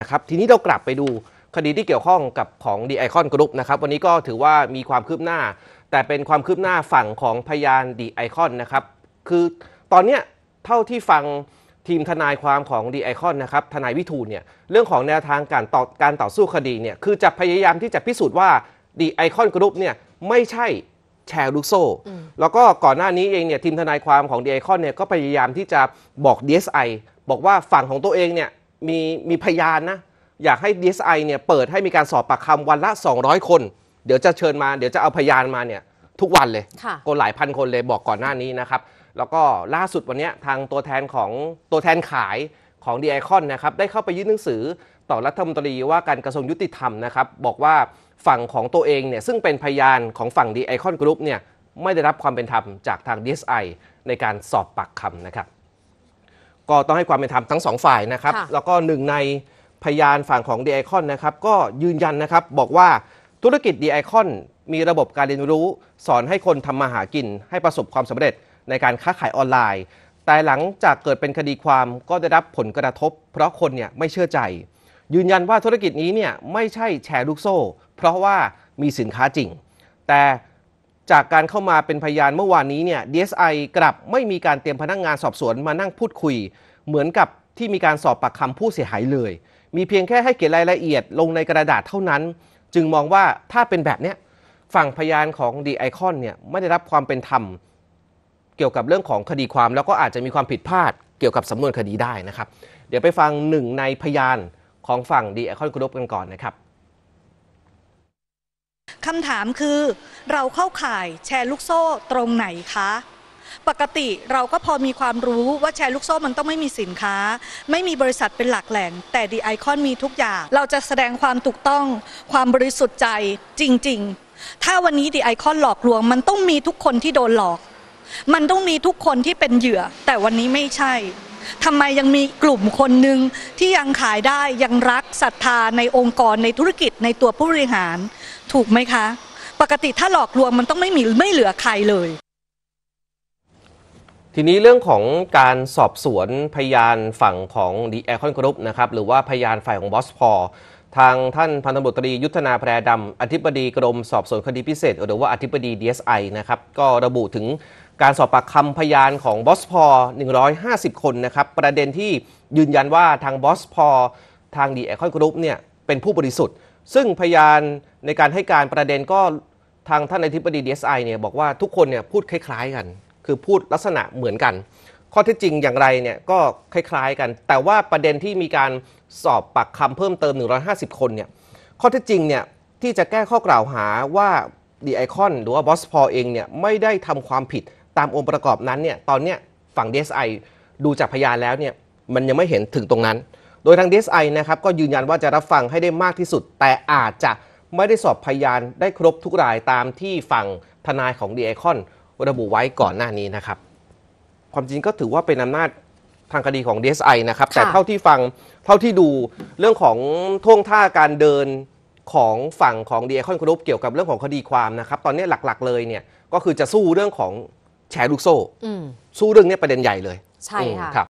นะครับทีนี้เรากลับไปดูคดีที่เกี่ยวข้องกับของดีไอคอนกรุ๊ปนะครับวันนี้ก็ถือว่ามีความคืบหน้า แต่เป็นความคืบหน้าฝั่งของพยานดีไอคอนนะครับคือตอนเนี้ยเท่าที่ฟังทีมทนายความของดีไอคอนนะครับทนายวิทูลเนี่ยเรื่องของแนวทางการต่อการต่อสู้คดีเนี่ยคือจะพยายามที่จะพิสูจน์ว่าดีไอคอนกรุ๊ปเนี่ยไม่ใช่แชร์ลูกโซ่ แล้วก็ก่อนหน้านี้เองเนี่ยทีมทนายความของดีไอคอนเนี่ยก็พยายามที่จะบอก DSI บอกว่าฝั่งของตัวเองเนี่ยมีมีพยานนะ อยากให้ DSI เนี่ยเปิดให้มีการสอบปากคำวันละ 200 คน เดี๋ยวจะเชิญมาเดี๋ยวจะเอาพยานมาเนี่ย ทุกวันเลยคนหลายพันคนเลยบอกก่อนหน้านี้นะครับ แล้วก็ล่าสุดวันนี้ทางตัวแทนของตัวแทนขายของดีไอคอนนะครับ ได้เข้าไปยื่นหนังสือต่อรัฐมนตรีว่าการกระทรวงยุติธรรมนะครับ บอกว่าฝั่งของตัวเองเนี่ย ซึ่งเป็นพยานของฝั่งดีไอคอนกรุ๊ปเนี่ยไม่ได้รับความเป็นธรรมจากทาง DSI ในการสอบปากคำนะครับก็ต้องให้ความเป็นธรรมทั้งสองฝ่ายนะครับ แล้วก็หนึ่งในพยานฝั่งของดีไอคอนนะครับ ก็ยืนยันนะครับบอกว่าธุรกิจดีไอคอนมีระบบการเรียนรู้ สอนให้คนทำมาหากินให้ประสบความสำเร็จในการค้าขายออนไลน์ แต่หลังจากเกิดเป็นคดีความก็ได้รับผลกระทบ เพราะคนเนี่ยไม่เชื่อใจ ยืนยันว่าธุรกิจนี้เนี่ยไม่ใช่แชร์ลูกโซ่เพราะว่ามีสินค้าจริง แต่จากการเข้ามาเป็นพยานเมื่อวานนี้เนี่ย DSI กลับไม่มีการเตรียมพนักงงานสอบสวนมานั่งพูดคุย เหมือนกับที่มีการสอบปากคำผู้เสียหายเลย มีเพียงแค่ให้เขียนรายละเอียดลงในกระดาษเท่านั้น จึงมองว่าถ้าเป็นแบบนี้ฝั่งพยานของดีไอคอนเนี่ยไม่ได้รับความเป็นธรรม เกี่ยวกับเรื่องของคดีความแล้วก็อาจจะมีความผิดพลาด เกี่ยวกับสำนวนคดีได้นะครับ เดี๋ยวไปฟังหนึ่งในพยานของฝั่งดีไอคอนกรุ๊ปกันก่อนนะครับคำถามคือเราเข้าข่ายแชร์ลูกโซ่ตรงไหนคะ ปกติเราก็พอมีความรู้ว่าแชร์ลูกโซ่มันต้องไม่มีสินค้า ไม่มีบริษัทเป็นหลักแหล่งแต่ดีไอคอนมีทุกอย่างเราจะแสดงความถูกต้อง ความบริสุทธิ์ใจจริงๆ ถ้าวันนี้ดีไอคอนหลอกลวง มันต้องมีทุกคนที่โดนหลอก มันต้องมีทุกคนที่เป็นเหยื่อ แต่วันนี้ไม่ใช่ทำไมยังมีกลุ่มคนหนึ่งที่ยังขายได้ ยังรักศรัทธาในองค์กรในธุรกิจในตัวผู้บริหารถูกไหมคะ ปกติถ้าหลอกลวงมันต้องไม่มีไม่เหลือใครเลย ทีนี้เรื่องของการสอบสวนพยานฝั่งของดีแอคอนกรุ๊ปนะครับ หรือว่าพยานฝ่ายของบอสพอทางท่านพันธบุตรียุทธนาแพรดำอธิบดีกรมสอบสวนคดีพิเศษหรือว่าอธิบดี DSI นะครับก็ระบุถึงการสอบปากคำพยานของบอสพอ150 คนนะครับ ประเด็นที่ยืนยันว่าทางบอสพอทางดีแอคอยกรุ๊ปเนี่ยเป็นผู้บริสุทธิ์ ซึ่งพยานในการให้การประเด็นก็ทางท่านอธิบดีดีเอสไอเนี่ยบอกว่าทุกคนเนี่ยพูดคล้ายๆกัน คือพูดลักษณะเหมือนกัน ข้อเท็จจริงอย่างไรเนี่ยก็คล้าย ๆกัน แต่ว่าประเด็นที่มีการสอบปากคำเพิ่มเติม 150 คนเนี่ย ข้อเท็จจริงเนี่ยที่จะแก้ข้อกล่าวหาว่าดีไอคอนหรือว่าบอสพอเองเนี่ยไม่ได้ทำความผิดตามองค์ประกอบนั้นเนี่ยตอนเนี้ยฝั่ง DSI ดูจากพยานแล้วเนี่ยมันยังไม่เห็นถึงตรงนั้น โดยทาง DSI นะครับก็ยืนยันว่าจะรับฟังให้ได้มากที่สุด แต่อาจจะไม่ได้สอบพยานได้ครบทุกรายตามที่ฝั่งทนายของดีไอคอนระบุไว้ก่อนหน้านี้นะครับ ความจริงก็ถือว่าเป็นอำนาจทางคดีของ DSI นะครับ แต่เท่าที่ฟังเท่าที่ดูเรื่องของท่วงท่าการเดินของฝั่งของดีไอคอนกรุ๊ปเกี่ยวกับเรื่องของคดีความนะครับตอนนี้หลักๆ เลยเนี่ยก็คือจะสู้เรื่องของแชร์ลูกโซ่ สู้เรื่องนี้ประเด็นใหญ่เลย ใช่ค่ะ